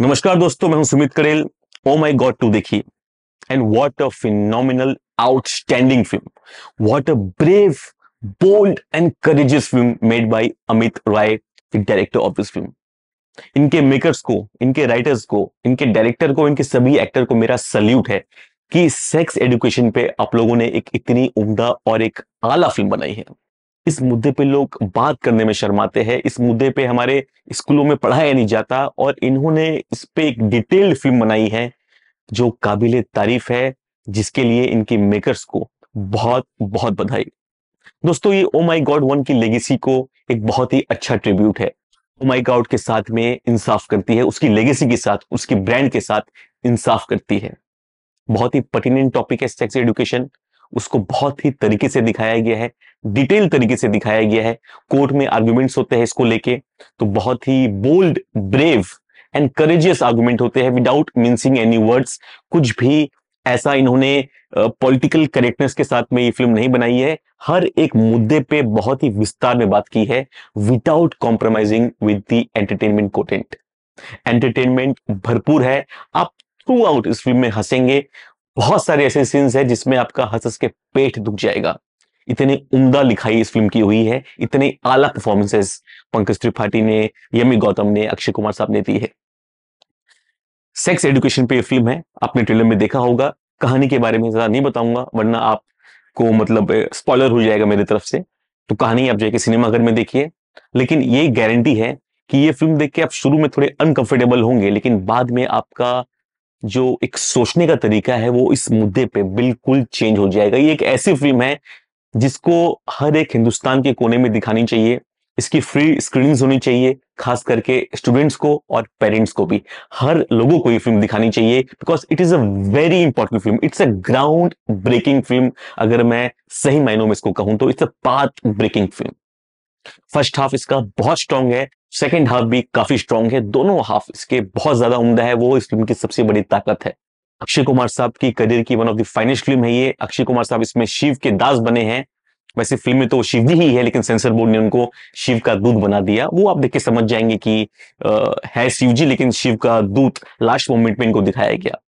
नमस्कार दोस्तों मैं हूं Sumit Kadel oh my god two देखिए and what a phenomenal outstanding film what a brave bold and courageous film made by Amit Rai the director of this film इनके makers को इनके writers को इनके डायरेक्टर को इनके सभी एक्टर को मेरा सल्यूट है कि सेक्स एडुकेशन पे आप लोगों ने एक इतनी उम्दा और एक आला फिल्म बनाई है इस मुद्दे पे लोग बात करने में शर्माते हैं इस मुद्दे पे हमारे स्कूलों में पढ़ाया नहीं जाता और इन्होंने इस पे एक डिटेल्ड फिल्म बनाई है जो काबिल तारीफ है जिसके लिए इनके मेकर्स को बहुत बहुत बधाई दोस्तों ये ओ माई गॉड वन की लेगेसी को एक बहुत ही अच्छा ट्रिब्यूट है ओ माई गॉड के साथ में इंसाफ करती है उसकी लेगेसी के साथ उसकी ब्रांड के साथ इंसाफ करती है बहुत ही पटिनेंट टॉपिक है सेक्स एडुकेशन उसको बहुत ही तरीके से दिखाया गया है डिटेल तरीके से दिखाया गया है कोर्ट में आर्ग्यूमेंट्स होते हैं इसको लेके तो बहुत ही bold brave and courageous argument होते हैं विदाउट मीन्सिंग एनी वर्ड्स कुछ भी ऐसा इन्होंने पॉलिटिकल करेक्टनेस के साथ में ये फिल्म नहीं बनाई है हर एक मुद्दे पे बहुत ही विस्तार में बात की है without compromising with the entertainment content entertainment भरपूर है आप थ्रू आउट इस फिल्म में हंसेंगे बहुत सारे ऐसे सीन्स हैं जिसमें आपका हंस के पेट दुख जाएगा इतनी उम्दा लिखाई इस फिल्म की हुई है इतने आला परफॉर्मेंसेस पंकज त्रिपाठी ने यमी गौतम ने अक्षय कुमार साहब ने दी है सेक्स एडुकेशन पे फिल्म है आपने ट्रेलर में देखा होगा कहानी के बारे में ज्यादा नहीं बताऊंगा वरना आपको मतलब स्पॉलर हो जाएगा मेरी तरफ से तो कहानी आप जाके सिनेमाघर में देखिए लेकिन ये गारंटी है कि ये फिल्म देख के आप शुरू में थोड़े अनकंफर्टेबल होंगे लेकिन बाद में आपका जो एक सोचने का तरीका है वो इस मुद्दे पे बिल्कुल चेंज हो जाएगा ये एक ऐसी फिल्म है जिसको हर एक हिंदुस्तान के कोने में दिखानी चाहिए इसकी फ्री स्क्रीनिंग्स होनी चाहिए खास करके स्टूडेंट्स को और पेरेंट्स को भी हर लोगों को ये फिल्म दिखानी चाहिए because it is a very important film it's a ground breaking film अगर मैं सही मायनों में इसको कहूं तो it's a path breaking film first half इसका बहुत स्ट्रांग है सेकेंड हाफ भी काफी स्ट्रांग है दोनों हाफ इसके बहुत ज्यादा उमदा है वो इस फिल्म की सबसे बड़ी ताकत है अक्षय कुमार साहब की करियर की one of the finest film है ये अक्षय कुमार साहब इसमें शिव के दास बने हैं वैसे फिल्म में तो शिव ही है लेकिन सेंसर बोर्ड ने उनको शिव का दूत बना दिया वो आप देख के समझ जाएंगे कि आ, है शिव जी लेकिन शिव का दूत लास्ट मोमेंट में इनको दिखाया गया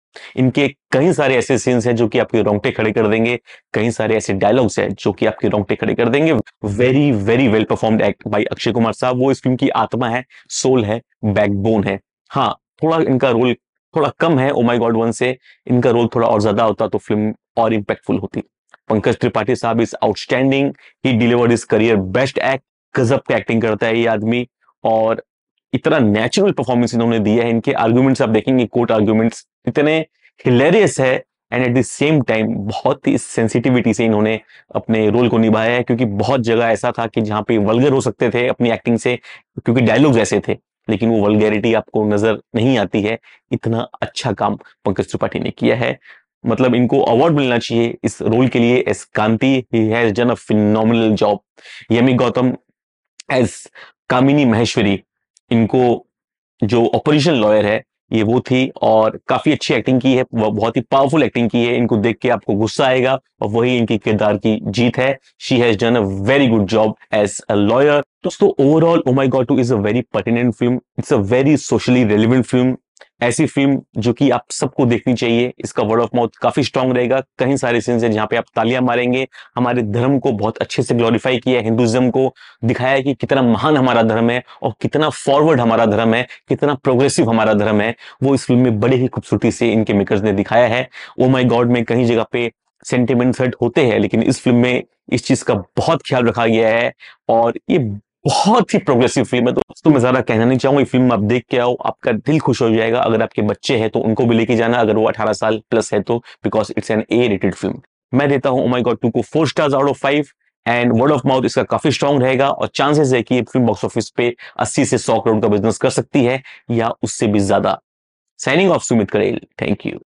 इनके कई सारे ऐसे सीन्स हैं जो कि आपके रोंगटे खड़े कर देंगे कई सारे ऐसे डायलॉग्स हैं जो कि आपके रोंगटे खड़े कर देंगे very very well perform act by Akshay Kumar साहब वो इस फिल्म की आत्मा है सोल है बैकबोन है हाँ थोड़ा इनका रोल थोड़ा कम है ओ माई गॉड वन से इनका रोल थोड़ा और ज्यादा होता तो फिल्म और इम्पैक्टफुल होती पंकज त्रिपाठी साहब is outstanding he delivered his career best act गजब का एक्टिंग करता है ये आदमी और इतना नेचुरल परफॉर्मेंस इन्होंने दिया है इनके आर्ग्यूमेंट्स आप देखेंगे कोर्ट आर्ग्यूमेंट्स इतने हिलेरियस है and at the same time बहुत ही सेंसिटिविटी से इन्होंने अपने रोल को निभाया है क्योंकि बहुत जगह ऐसा था कि जहां पे वल्गर हो सकते थे अपनी एक्टिंग से क्योंकि डायलॉग्स ऐसे थे लेकिन वो वलगैरिटी आपको नजर नहीं आती है इतना अच्छा काम पंकज त्रिपाठी ने किया है मतलब इनको अवार्ड मिलना चाहिए इस रोल के लिए as Kanti he has done a phenomenal job Yami Gautam as Kamini Maheshwari इनको जो ऑपरेशन लॉयर है ये वो थी और काफी अच्छी एक्टिंग की है बहुत ही पावरफुल एक्टिंग की है इनको देख के आपको गुस्सा आएगा और वही इनकी किरदार की जीत है she has done a very good job as a lawyer दोस्तों overall oh my god two is a very pertinent film it's a very socially relevant film ऐसी फिल्म जो कि आप सबको देखनी चाहिए इसका वर्ड ऑफ माउथ काफी स्ट्रांग रहेगा कहीं सारे सीन्स हैं जहां पे आप तालियां मारेंगे हमारे धर्म को बहुत अच्छे से ग्लोरीफाई किया हिंदुज्म को दिखाया कि कितना महान हमारा धर्म है और कितना फॉरवर्ड हमारा धर्म है कितना प्रोग्रेसिव हमारा धर्म है वो इस फिल्म में बड़े ही खूबसूरती से इनके मेकर्स ने दिखाया है ओ माई गॉड में कहीं जगह पे सेंटिमेंट सेट होते हैं लेकिन इस फिल्म में इस चीज का बहुत ख्याल रखा गया है और ये बहुत ही प्रोग्रेसिव फिल्म है दोस्तों मैं ज्यादा कहना नहीं चाहूंगा फिल्म आप देख के आओ आपका दिल खुश हो जाएगा अगर आपके बच्चे हैं तो उनको भी लेके जाना अगर वो अठारह साल प्लस है तो because it's an A rated film मैं देता हूँ उमाई गॉड टू को four stars out of five and word of mouth इसका काफी स्ट्रॉन्ग रहेगा और चांसेस है कि ये फिल्म बॉक्स ऑफिस पे 80 से 100 करोड़ का बिजनेस कर सकती है या उससे भी ज्यादा साइनिंग ऑफ सुमित करेल थैंक यू